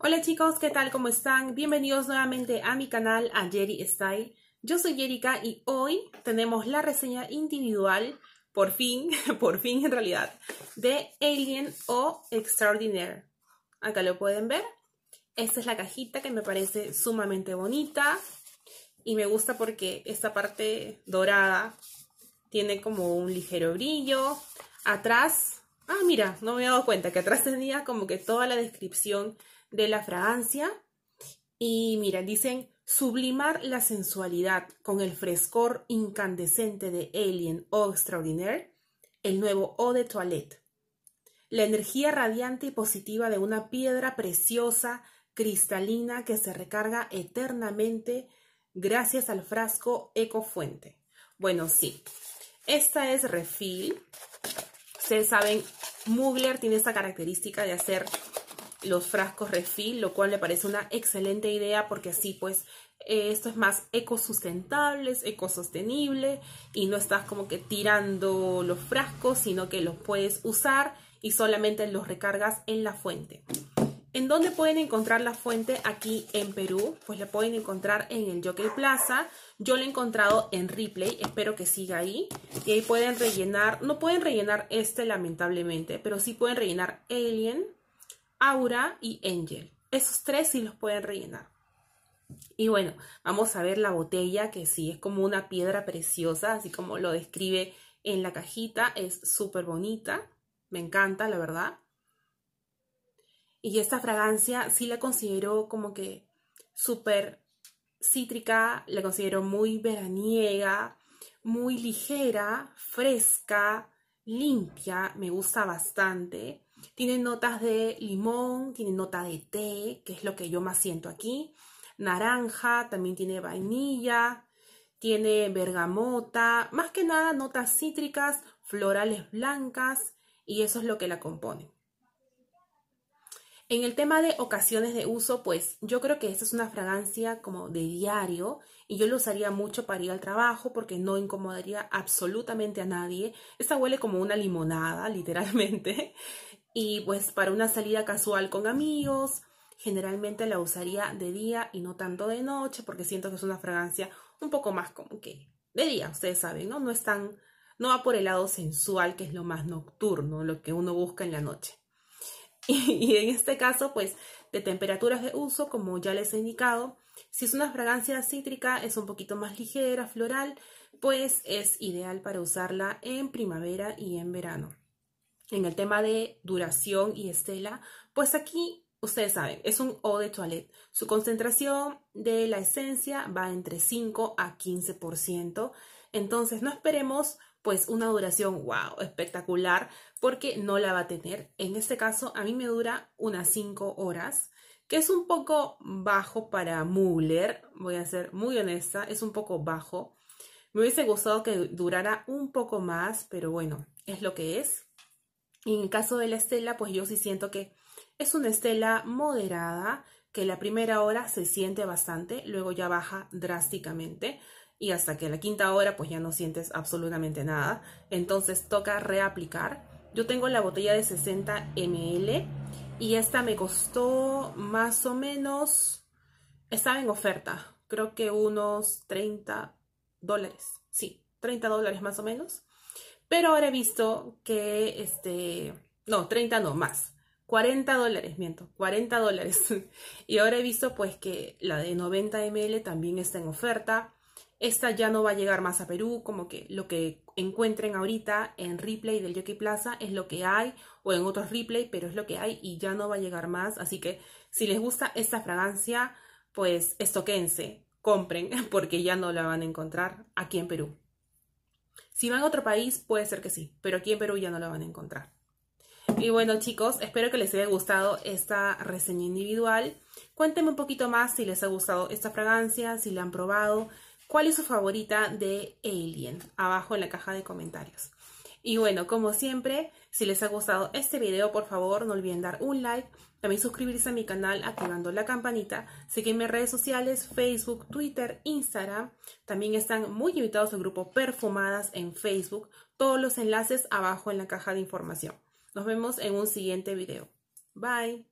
Hola chicos, ¿qué tal? ¿Cómo están? Bienvenidos nuevamente a mi canal, a Jerry Style. Yo soy Jerica y hoy tenemos la reseña individual, por fin, por fin en realidad, de Alien o Extraordinaire. Acá lo pueden ver. Esta es la cajita que me parece sumamente bonita y me gusta porque esta parte dorada tiene como un ligero brillo. Atrás, ah mira, no me he dado cuenta que atrás tenía como que toda la descripción de la fragancia. Y mira, dicen sublimar la sensualidad con el frescor incandescente de Alien o Extraordinaire, el nuevo eau de toilette. La energía radiante y positiva de una piedra preciosa, cristalina, que se recarga eternamente gracias al frasco Ecofuente. Bueno, sí, esta es refill. Ustedes saben, Mugler tiene esta característica de hacer los frascos refil, lo cual me parece una excelente idea porque así pues eh, esto es más ecosustentable, ecosostenible y no estás como que tirando los frascos, sino que los puedes usar y solamente los recargas en la fuente. ¿En dónde pueden encontrar la fuente aquí en Perú? Pues la pueden encontrar en el Jockey Plaza. Yo lo he encontrado en Ripley, espero que siga ahí. Y ahí pueden rellenar, no pueden rellenar este lamentablemente, pero sí pueden rellenar Alien Aura y Angel. Esos tres sí los pueden rellenar. Y bueno, vamos a ver la botella que sí es como una piedra preciosa, así como lo describe en la cajita. Es súper bonita, me encanta, la verdad. Y esta fragancia sí la considero como que súper cítrica, la considero muy veraniega, muy ligera, fresca, limpia, me gusta bastante. Tiene notas de limón, tiene nota de té, que es lo que yo más siento aquí. Naranja, también tiene vainilla, tiene bergamota, más que nada notas cítricas, florales blancas, y eso es lo que la compone. En el tema de ocasiones de uso, pues yo creo que esta es una fragancia como de diario y yo lo usaría mucho para ir al trabajo porque no incomodaría absolutamente a nadie. Esta huele como una limonada, literalmente. Y pues para una salida casual con amigos, generalmente la usaría de día y no tanto de noche porque siento que es una fragancia un poco más como que de día, ustedes saben, ¿no? No es tan, no va por el lado sensual que es lo más nocturno, lo que uno busca en la noche. Y, en este caso, pues, de temperaturas de uso, como ya les he indicado, si es una fragancia cítrica, es un poquito más ligera, floral, pues es ideal para usarla en primavera y en verano. En el tema de duración y estela, pues aquí ustedes saben, es un eau de toilette. Su concentración de la esencia va entre 5 a 15%. Entonces no esperemos pues una duración, wow, espectacular, porque no la va a tener. En este caso, a mí me dura unas 5 horas, que es un poco bajo para Muller voy a ser muy honesta, es un poco bajo. Me hubiese gustado que durara un poco más, pero bueno, es lo que es. Y en el caso de la estela, pues yo sí siento que es una estela moderada, que la primera hora se siente bastante, luego ya baja drásticamente y hasta que la quinta hora pues ya no sientes absolutamente nada. Entonces toca reaplicar. Yo tengo la botella de 60 ml y esta me costó más o menos, estaba en oferta, creo que unos 30 dólares, sí, 30 dólares más o menos. Pero ahora he visto que, este, no, 30 no, más, 40 dólares, miento, 40 dólares. y ahora he visto pues que la de 90 ml también está en oferta. Esta ya no va a llegar más a Perú, como que lo que encuentren ahorita en replay del Jockey Plaza es lo que hay, o en otros replay, pero es lo que hay y ya no va a llegar más. Así que si les gusta esta fragancia, pues estoquense, compren, porque ya no la van a encontrar aquí en Perú. Si van a otro país, puede ser que sí, pero aquí en Perú ya no la van a encontrar. Y bueno chicos, espero que les haya gustado esta reseña individual. Cuéntenme un poquito más si les ha gustado esta fragancia, si la han probado, cuál es su favorita de Alien, abajo en la caja de comentarios. Y bueno, como siempre, si les ha gustado este video, por favor no olviden dar un like, también suscribirse a mi canal activando la campanita, Sígueme en redes sociales, Facebook, Twitter, Instagram. También están muy invitados al grupo Perfumadas en Facebook, todos los enlaces abajo en la caja de información. Nos vemos en un siguiente video. Bye.